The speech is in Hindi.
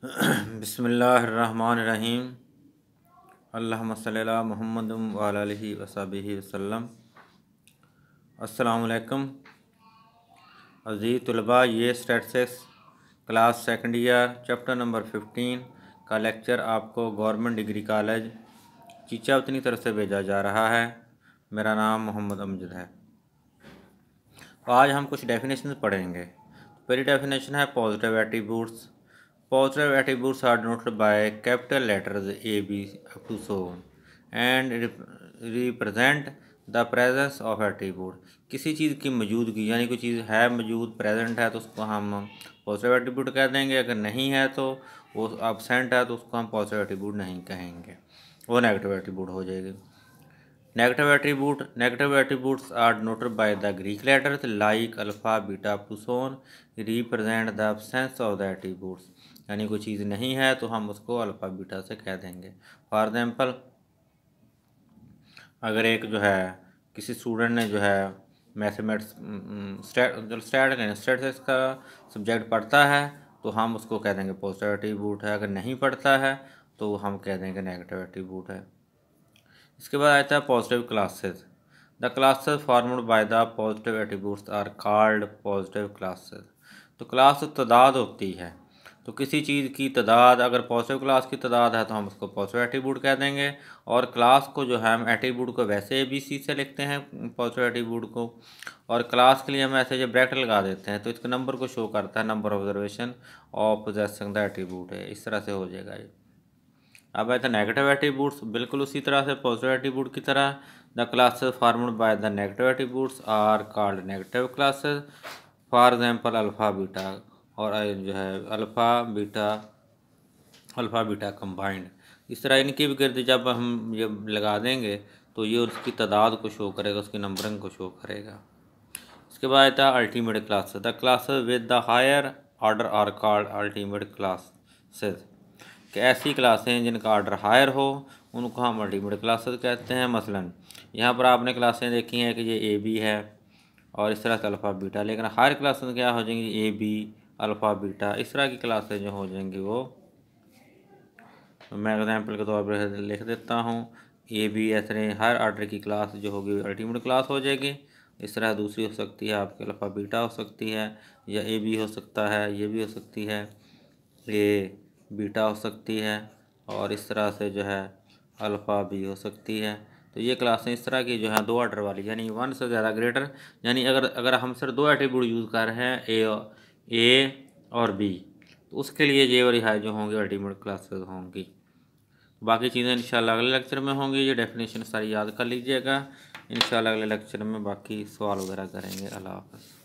बसमीम अल्लाम महमद वसाब वसलम असलकम अजीत तलबा ये statistics class second year chapter number fifteen का लेक्चर आपको गवर्नमेंट डिग्री कॉलेज चीचा उतनी तरफ से भेजा जा रहा है मेरा नाम मोहम्मद अमजद है तो आज हम कुछ डेफिनेशन पढ़ेंगे तो पहली डेफिनेशन है positive attributes Positive attributes are denoted by capital letters A, B up to so and rep represent the presence of attribute. किसी चीज़ की मौजूदगी यानी कोई चीज़ है मौजूद प्रेजेंट है तो उसको हम पॉजिटिव एट्रीब्यूट कह देंगे अगर नहीं है तो वो अबसेंट है तो उसको हम पॉजिटिव एट्रीब्यूट नहीं कहेंगे वो नेगेटिव एट्रीब्यूट हो जाएगी negative attribute negative attributes are denoted by the Greek letters like alpha beta पुसोन on the the of the attributes यानी कोई चीज़ नहीं है तो हम उसको अल्फ़ा बीटा से कह देंगे फॉर एग्ज़ाम्पल अगर एक जो है किसी स्टूडेंट ने जो है मैथमेटिक्स स्टैट स्टैट स्टैट से इसका सब्जेक्ट पढ़ता है तो हम उसको कह देंगे पॉजिटिव एट्रीब्यूट है अगर नहीं पढ़ता है तो हम कह देंगे नेगेटिव एट्रीब्यूट है इसके बाद आता है positive classes the classes formed by the positive attitudes are called positive classes तो क्लास तादाद होती है तो किसी चीज़ की तादाद अगर पॉजिटिव क्लास की तादाद है तो हम उसको पॉजिटिव एटीट्यूड कह देंगे और क्लास को जो है हम एटीट्यूड को वैसे ए बी सी से लिखते हैं पॉजिटिव एटीट्यूड को और क्लास के लिए हम ऐसे जो ब्रैकेट लगा देते हैं तो इसके नंबर को शो करता है number observation of possessing the attitude है इस तरह से हो जाएगा ये अब आए थे नेगेटिव बिल्कुल उसी तरह से पॉजिटिव एटीबूट की तरह the class formed by the negative attributes are called negative classes for example alpha beta और जो है alpha beta alpha beta combined इस तरह इनकी भी गिरद जब हम ये लगा देंगे तो ये उसकी तादाद को शो करेगा उसकी नंबरिंग को शो करेगा इसके बाद था ultimate classes the classes with the higher order are called ultimate classes कि ऐसी क्लासें जिनका ऑर्डर हायर हो उनको हम मल्टीमीडिया क्लासेस कहते हैं मसलन यहाँ पर आपने क्लासें देखी हैं कि ये ए बी है और इस तरह से अल्फ़ा बीटा लेकिन हायर क्लासेस क्या हो जाएंगी ए बी अल्फ़ा बीटा इस तरह की क्लासें जो हो जाएंगी वो मैं एग्जाम्पल के तौर पर लिख देता हूँ ए बी ऐसे हर आर्डर की क्लास जो होगी अल्टीमेट क्लास हो जाएगी इस तरह दूसरी हो सकती है आपके अल्फ़ा बीटा हो सकती है या ए बी हो सकता है ये भी हो सकती है ये बीटा हो सकती है और इस तरह से जो है अल्फ़ा भी हो सकती है तो ये क्लासें इस तरह की जो है दो ऑर्डर वाली यानी वन से ज़्यादा ग्रेटर यानी अगर अगर हम सिर्फ दो एट्रीब्यूट यूज़ कर रहे हैं ए और, ए और बी तो उसके लिए ये और हाई जो होंगे अल्टीमेट क्लासेस होंगी बाकी चीज़ें इंशाल्लाह अगले लेक्चर में होंगी ये डेफिनेशन सारी याद कर लीजिएगा इंशाल्लाह अगले लेक्चर में बाकी सवाल वगैरह करेंगे अल्लाह हाफ़